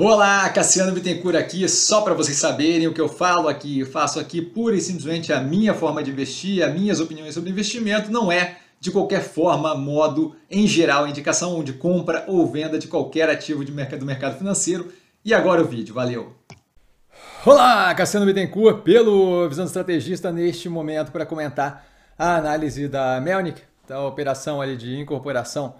Olá, Cassiano Bittencourt aqui, só para vocês saberem o que eu falo aqui, eu faço aqui pura e simplesmente a minha forma de investir, as minhas opiniões sobre investimento, não é de qualquer forma, modo, em geral, indicação de compra ou venda de qualquer ativo de mercado, do mercado financeiro. E agora o vídeo, valeu! Olá, Cassiano Bittencourt, pelo Visão Estrategista, neste momento para comentar a análise da Melnick, da operação ali de incorporação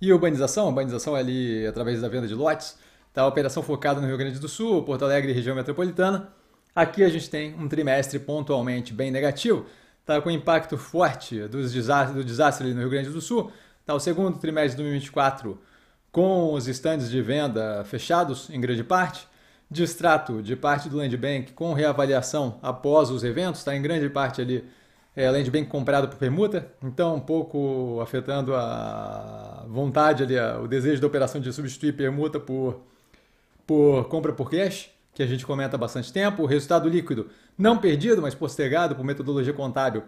e urbanização, urbanização ali através da venda de lotes, da tá operação focada no Rio Grande do Sul, Porto Alegre e região metropolitana. Aqui a gente tem um trimestre pontualmente bem negativo, tá com impacto forte dos desastres, do desastre no Rio Grande do Sul. Tá o segundo trimestre de 2024 com os estandes de venda fechados em grande parte, distrato de parte do Land Bank com reavaliação após os eventos, está em grande parte ali é, Land Bank comprado por permuta, então um pouco afetando a vontade ali, a, o desejo da operação de substituir permuta por por compra por cash, que a gente comenta há bastante tempo, o resultado líquido não perdido, mas postergado por metodologia contábil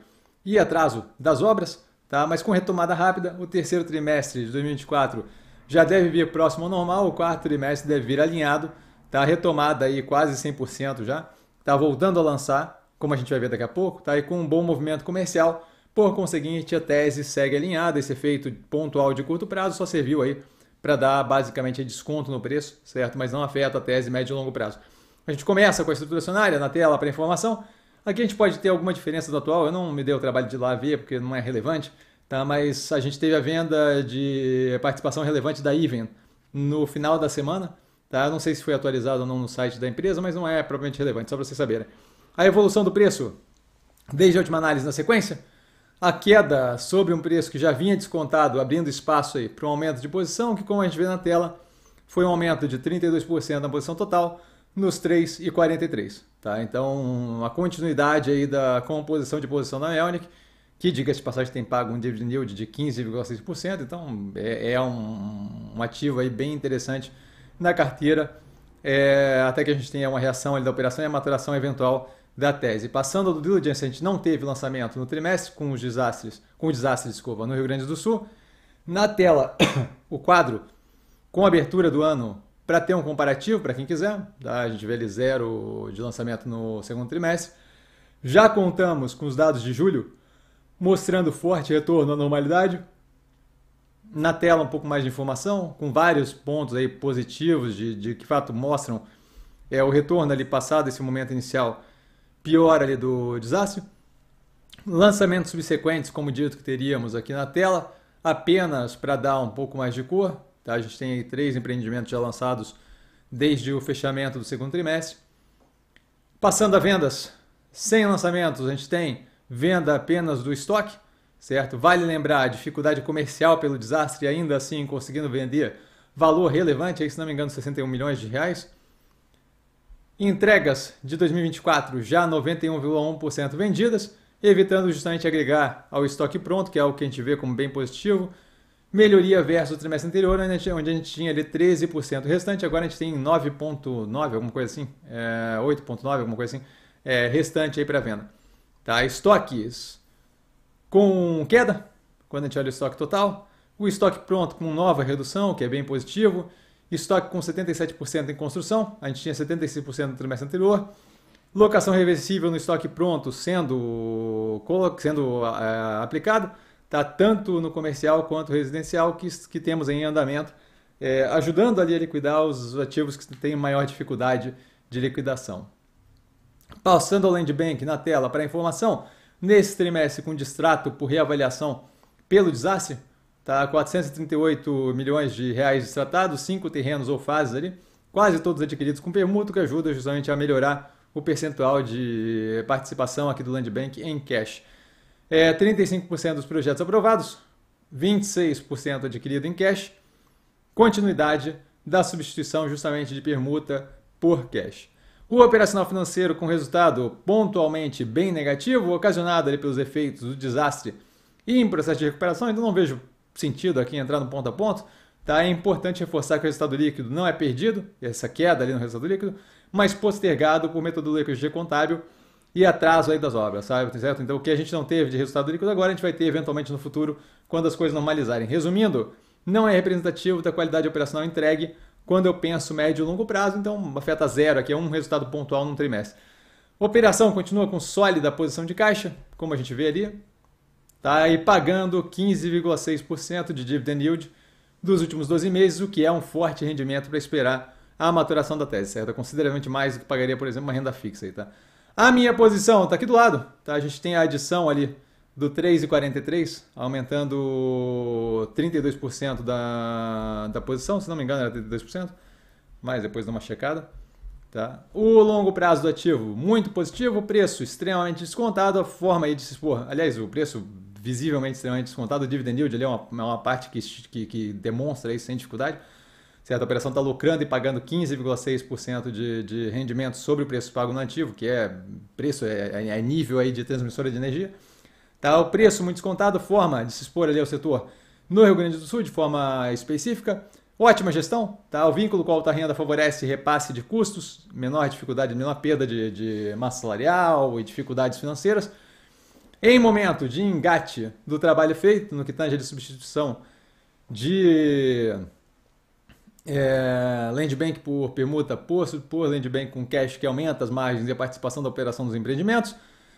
e atraso das obras, tá? mas com retomada rápida, o terceiro trimestre de 2024 já deve vir próximo ao normal, o quarto trimestre deve vir alinhado, tá retomada aí quase 100% já, tá voltando a lançar, como a gente vai ver daqui a pouco, tá e com um bom movimento comercial, por conseguinte a tese segue alinhada, esse efeito pontual de curto prazo só serviu aí para dar basicamente desconto no preço, certo? Mas não afeta a tese médio e longo prazo. A gente começa com a estrutura acionária na tela para informação. Aqui a gente pode ter alguma diferença do atual, eu não me dei o trabalho de ir lá ver porque não é relevante, tá? mas a gente teve a venda de participação relevante da Even no final da semana. Tá? Eu não sei se foi atualizado ou não no site da empresa, mas não é propriamente relevante, só para vocês saberem. A evolução do preço, desde a última análise na sequência, a queda sobre um preço que já vinha descontado, abrindo espaço aí para um aumento de posição, que como a gente vê na tela, foi um aumento de 32% na posição total nos 3,43. Tá? Então, a continuidade aí da composição de posição da eonic que, diga-se de passagem, tem pago um dividend yield de 15,6%, então é, é um, um, ativo aí bem interessante na carteira, é, até que a gente tenha uma reação da operação e a maturação eventual da tese. Passando do diligence, a gente não teve lançamento no trimestre com os desastres, com o desastre de escova no Rio Grande do Sul. Na tela, o quadro com a abertura do ano para ter um comparativo para quem quiser. Tá? A gente vê ali zero de lançamento no segundo trimestre. Já contamos com os dados de julho, mostrando forte retorno à normalidade. Na tela, um pouco mais de informação, com vários pontos aí positivos de, de que fato mostram é, o retorno ali passado esse momento inicial pior ali do desastre. Lançamentos subsequentes, como dito que teríamos aqui na tela, apenas para dar um pouco mais de cor. Tá? A gente tem três empreendimentos já lançados desde o fechamento do segundo trimestre. Passando a vendas, sem lançamentos, a gente tem venda apenas do estoque, certo? Vale lembrar a dificuldade comercial pelo desastre, ainda assim conseguindo vender valor relevante, aí, se não me engano, 61 milhões de reais. Entregas de 2024 já 91,1% vendidas, evitando justamente agregar ao estoque pronto, que é o que a gente vê como bem positivo. Melhoria versus o trimestre anterior, onde a gente tinha ali 13% restante, agora a gente tem 9,9%, alguma coisa assim, é, 8,9%, alguma coisa assim, é, restante aí para venda. Tá? Estoques com queda, quando a gente olha o estoque total. O estoque pronto com nova redução, que é bem positivo estoque com 77% em construção, a gente tinha 76% no trimestre anterior, locação reversível no estoque pronto sendo, sendo é, aplicado, está tanto no comercial quanto residencial que, que temos em andamento, é, ajudando ali a liquidar os ativos que têm maior dificuldade de liquidação. Passando ao Land Bank na tela para informação, nesse trimestre com distrato por reavaliação pelo desastre, tá? 438 milhões de reais destratados, cinco terrenos ou fases ali, quase todos adquiridos com permuto, que ajuda justamente a melhorar o percentual de participação aqui do Land Bank em cash. É, 35% dos projetos aprovados, 26% adquirido em cash, continuidade da substituição justamente de permuta por cash. O operacional financeiro com resultado pontualmente bem negativo, ocasionado ali pelos efeitos do desastre e em processo de recuperação, ainda não vejo sentido aqui entrar no ponto a ponto, tá? é importante reforçar que o resultado líquido não é perdido, essa queda ali no resultado líquido, mas postergado por metodologia contábil e atraso aí das obras, sabe? Tá certo? Então, o que a gente não teve de resultado líquido agora, a gente vai ter eventualmente no futuro, quando as coisas normalizarem. Resumindo, não é representativo da qualidade operacional entregue quando eu penso médio e longo prazo, então afeta zero aqui, é um resultado pontual num trimestre. Operação continua com sólida posição de caixa, como a gente vê ali, tá e pagando 15,6% de dividend yield dos últimos 12 meses, o que é um forte rendimento para esperar a maturação da tese, certo? É consideravelmente mais do que pagaria, por exemplo, uma renda fixa. Aí, tá? A minha posição está aqui do lado. Tá? A gente tem a adição ali do 3,43, aumentando 32% da, da posição, se não me engano era 32%, mas depois de uma checada. Tá? O longo prazo do ativo, muito positivo, preço extremamente descontado, a forma aí de se expor, aliás, o preço visivelmente extremamente descontado. O dividend yield ali é uma, é uma parte que, que, que, demonstra isso sem dificuldade. Certo, a operação está lucrando e pagando 15,6% de, de rendimento sobre o preço pago no ativo, que é preço, é, é, é nível aí de transmissora de energia. Tá, o preço muito descontado, forma de se expor ali ao setor no Rio Grande do Sul de forma específica. Ótima gestão, tá? O vínculo com a alta renda favorece repasse de custos, menor dificuldade, menor perda de, de massa salarial e dificuldades financeiras. Em momento de engate do trabalho feito no que tange de substituição de é, land bank por permuta por, por land bank com cash que aumenta as margens e a participação da operação dos empreendimentos,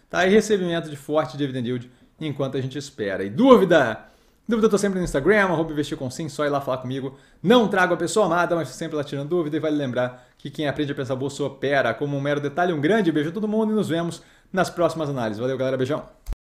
tá aí recebimento de forte dividend yield enquanto a gente espera. E dúvida? Dúvida eu tô sempre no Instagram, arroba investir com sim, só ir lá falar comigo. Não trago a pessoa amada, mas sempre lá tirando dúvida e vale lembrar que quem aprende a pensar bolsa opera. Como um mero detalhe, um grande beijo a todo mundo e nos vemos nas próximas análises. Valeu, galera, beijão!